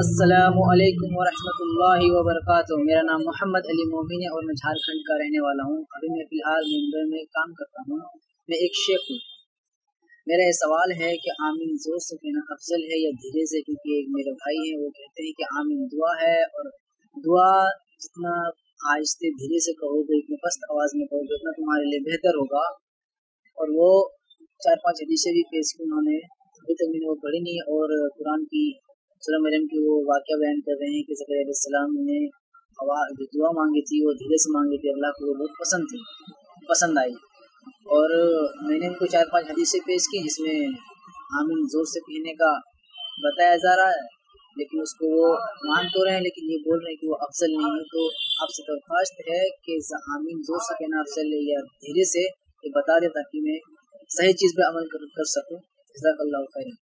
असलकम वरहमल वबरक मेरा नाम मोहम्मद अली मोमिन है और मैं झारखंड का रहने वाला हूँ अभी मैं फ़िलहाल मुंबई में काम करता हूँ मैं एक शेफ़ हूँ मेरा ये सवाल है कि आमीन ज़ोर से कहना अफजल है या धीरे से क्योंकि एक मेरे भाई हैं वो कहते हैं कि आमीन दुआ है और दुआ जितना आहिस्ते धीरे से कहोगे इतनी पस्त आवाज़ में कहोगे उतना तुम्हारे लिए बेहतर होगा और वो चार पाँच हदीसें भी पेश की उन्होंने अभी तक मैंने वो पढ़ी नहीं और कुरान की सलम वजम की वो वाक़ बयान कर रहे हैं कि सफ़ीम ने जो दुआ मांगी थी वो धीरे से मांगी थी अल्लाह को वो बहुत पसंद थी पसंद आई और मैंने उनको चार पांच हदीसें पेश की जिसमें आमिन ज़ोर से पीने का बताया जा रहा है लेकिन उसको वो मान तो रहे हैं लेकिन ये बोल रहे हैं कि वो अफसल नहीं है तो आपसे दरख्वास्त है कि आमीन जोर से कहना अफसल है या धीरे से ये बता दें ताकि मैं सही चीज़ पर अमल कर, कर सकूँ अल्लाह खैर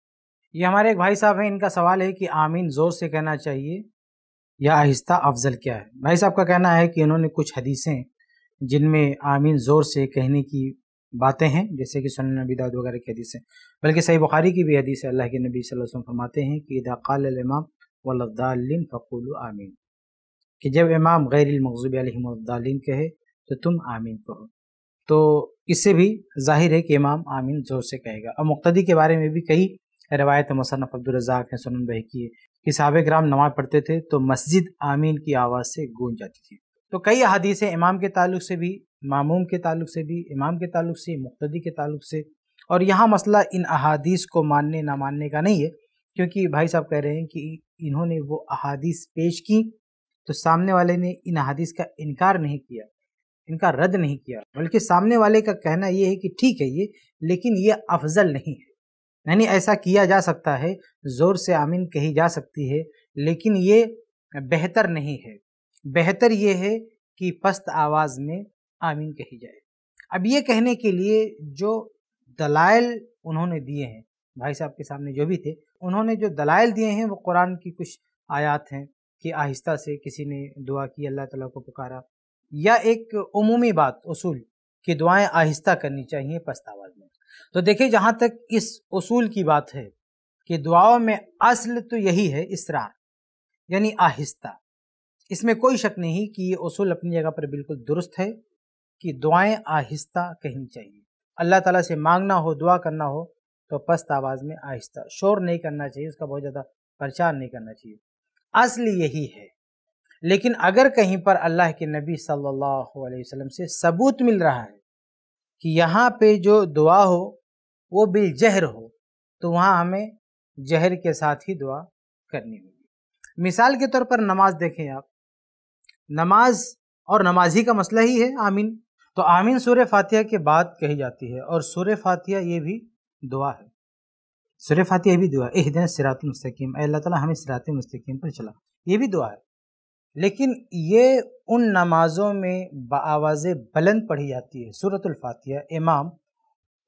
ये हमारे एक भाई साहब हैं इनका सवाल है कि आमीन ज़ोर से कहना चाहिए या आहिस्ता अफजल क्या है भाई साहब का कहना है कि इन्होंने कुछ हदीसें जिनमें आमीन ज़ोर से कहने की बातें हैं जैसे कि सुन नबी वगैरह की हदीसें बल्कि सही बुखारी की भी हदीस है अल्लाह के नबी वसल्लम फरमाते हैं कि इदाकालमाम वल्दालिन फ़कुल आमीन कि जब इमाम गैरमकूब अलहमदालीन कहे तो तुम आमीन कहो तो इससे भी जाहिर है कि इमाम आमीन ज़ोर से कहेगा और मुख्तदी के बारे में भी कई रवायत मुसनफ़ अब्दुलरजाक ने सुनन बह की कि सबक राम नमाज पढ़ते थे तो मस्जिद आमीन की आवाज़ से गूंज जाती थी तो कई अहादीस इमाम के ताल्लुक से भी मामूम के ताल्लुक से भी इमाम के ताल्लुक से मुख्तदी के ताल्लुक से और यहाँ मसला इन अहादीस को मानने ना मानने का नहीं है क्योंकि भाई साहब कह रहे हैं कि इन्होंने वो अहादीस पेश की तो सामने वाले ने इन अहादीस का इनकार नहीं किया इनका रद्द नहीं किया बल्कि सामने वाले का कहना ये है कि ठीक है ये लेकिन ये अफजल नहीं है यानी ऐसा किया जा सकता है ज़ोर से आमीन कही जा सकती है लेकिन ये बेहतर नहीं है बेहतर ये है कि पस्त आवाज़ में आमीन कही जाए अब ये कहने के लिए जो दलाइल उन्होंने दिए हैं भाई साहब के सामने जो भी थे उन्होंने जो दलाइल दिए हैं वो कुरान की कुछ आयात हैं कि आहिस्ता से किसी ने दुआ की अल्लाह ताला को पुकारा या एक अमूमी बात असूल कि दुआएं आहिस्ता करनी चाहिए पस्त आवाज़ में तो देखिए जहाँ तक इस उसूल की बात है कि दुआओं में असल तो यही है इसरार यानी आहिस्ता इसमें कोई शक नहीं कि ये उसूल अपनी जगह पर बिल्कुल दुरुस्त है कि दुआएं आहिस्ता कहनी चाहिए अल्लाह ताला से मांगना हो दुआ करना हो तो पस्त आवाज़ में आहिस्ता शोर नहीं करना चाहिए उसका बहुत ज़्यादा प्रचार नहीं करना चाहिए असल यही है लेकिन अगर कहीं पर अल्लाह के नबी सल्लल्लाहु अलैहि वसल्लम से सबूत मिल रहा है कि यहाँ पे जो दुआ हो वो बिल जहर हो तो वहाँ हमें जहर के साथ ही दुआ करनी होगी मिसाल के तौर पर नमाज देखें आप नमाज और नमाजी का मसला ही है आमीन तो आमीन सूर्य फातिया के बाद कही जाती है और सूर्य फातिया ये भी दुआ है सूर्य फातिया भी दुआ एह दिन सिरात मुस्तकीम अल्लाह ताला हमें सिरात मुस्तकीम पर चला ये भी दुआ है लेकिन ये उन नमाज़ों में आवाज़ बुलंद पढ़ी जाती है सूरतुल फातिहा इमाम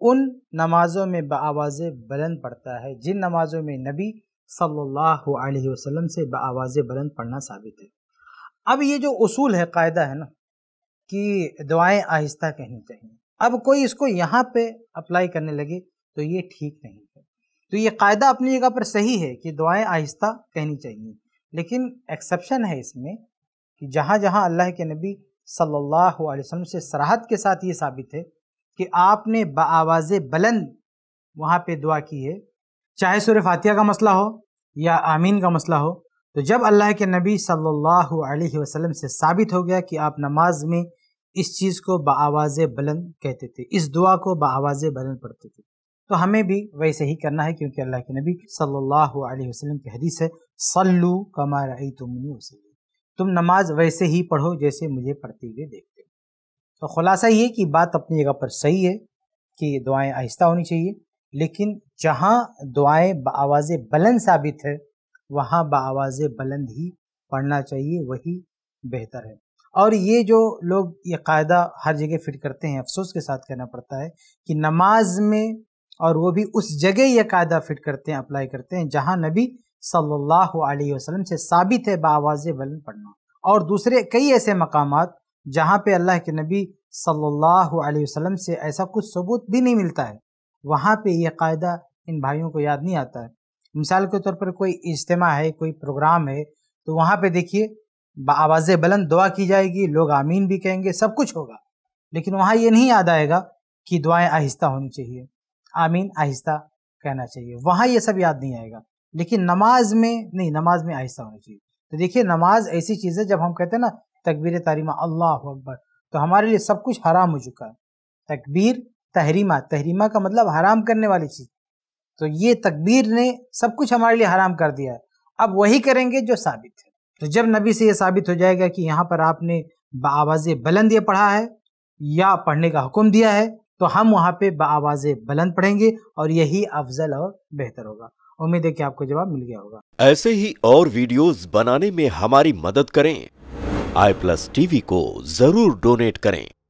उन नमाज़ों में आवाज बुलंद पढ़ता है जिन नमाज़ों में नबी सल्लल्लाहु अलैहि वसल्लम से आवाज़ बुलंद पढ़ना साबित है अब ये जो उसूल है कायदा है ना कि दुआएं आहिस्ता कहनी चाहिए अब कोई इसको यहाँ पे अप्लाई करने लगे तो ये ठीक नहीं है तो ये कायदा अपनी जगह पर सही है कि दुआएँ आहिस्ता कहनी चाहिए लेकिन एक्सेप्शन है इसमें कि जहाँ जहाँ अल्लाह के नबी सल्लल्लाहु अलैहि वसल्लम से सराहत के साथ ये साबित है कि आपने आवाज़ बुलंद वहाँ पे दुआ की है चाहे सुर फातिहा का मसला हो या आमीन का मसला हो तो जब अल्लाह के नबी सल्लल्लाहु अलैहि वसल्लम से साबित हो गया कि आप नमाज में इस चीज़ को बआवाज़ बुलंद कहते थे इस दुआ को बआवाज़ बुलंद पढ़ते थे तो हमें भी वैसे ही करना है क्योंकि अल्लाह के नबी सल्लल्लाहु अलैहि वसल्लम की हदीस है सल्लू कमा रही तुम तुम नमाज वैसे ही पढ़ो जैसे मुझे पढ़ते हुए देखते हो तो खुलासा ये कि बात अपनी जगह पर सही है कि दुआएं आहिस्ता होनी चाहिए लेकिन जहाँ दुआएं आवाज़ बुलंद साबित है वहाँ आवाज़ बुलंद ही पढ़ना चाहिए वही बेहतर है और ये जो लोग ये कायदा हर जगह फिट करते हैं अफसोस के साथ कहना पड़ता है कि नमाज में और वो भी उस जगह ये कायदा फिट करते हैं अप्लाई करते हैं जहाँ नबी सल्लल्लाहु अलैहि वसल्लम से साबित है बावाज़े वलन पढ़ना और दूसरे कई ऐसे मकाम जहाँ पे अल्लाह के नबी सल्लल्लाहु अलैहि वसल्लम से ऐसा कुछ सबूत भी नहीं मिलता है वहाँ पे ये कायदा इन भाइयों को याद नहीं आता है मिसाल के तौर पर कोई इज्तम है कोई प्रोग्राम है तो वहाँ पर देखिए आवाज़ बुलंद दुआ की जाएगी लोग आमीन भी कहेंगे सब कुछ होगा लेकिन वहाँ ये नहीं याद आएगा कि दुआएँ आहिस्ता होनी चाहिए आमीन आहिस्ता कहना चाहिए वहाँ ये सब याद नहीं आएगा लेकिन नमाज में नहीं नमाज में आहिस्ता होना चाहिए तो देखिए नमाज ऐसी चीज़ है जब हम कहते हैं ना तकबीर तारीमा अल्लाह अकबर तो हमारे लिए सब कुछ हराम हो चुका है तकबीर तहरीमा तहरीमा का मतलब हराम करने वाली चीज़ तो ये तकबीर ने सब कुछ हमारे लिए हराम कर दिया है अब वही करेंगे जो साबित है तो जब नबी से ये साबित हो जाएगा कि यहाँ पर आपने आवाज़ बुलंद ये पढ़ा है या पढ़ने का हुक्म दिया है तो हम वहाँ पे आवाज़ें बुलंद पढ़ेंगे और यही अफजल और बेहतर होगा उम्मीद है कि आपको जवाब मिल गया होगा ऐसे ही और वीडियोस बनाने में हमारी मदद करें आई प्लस टीवी को जरूर डोनेट करें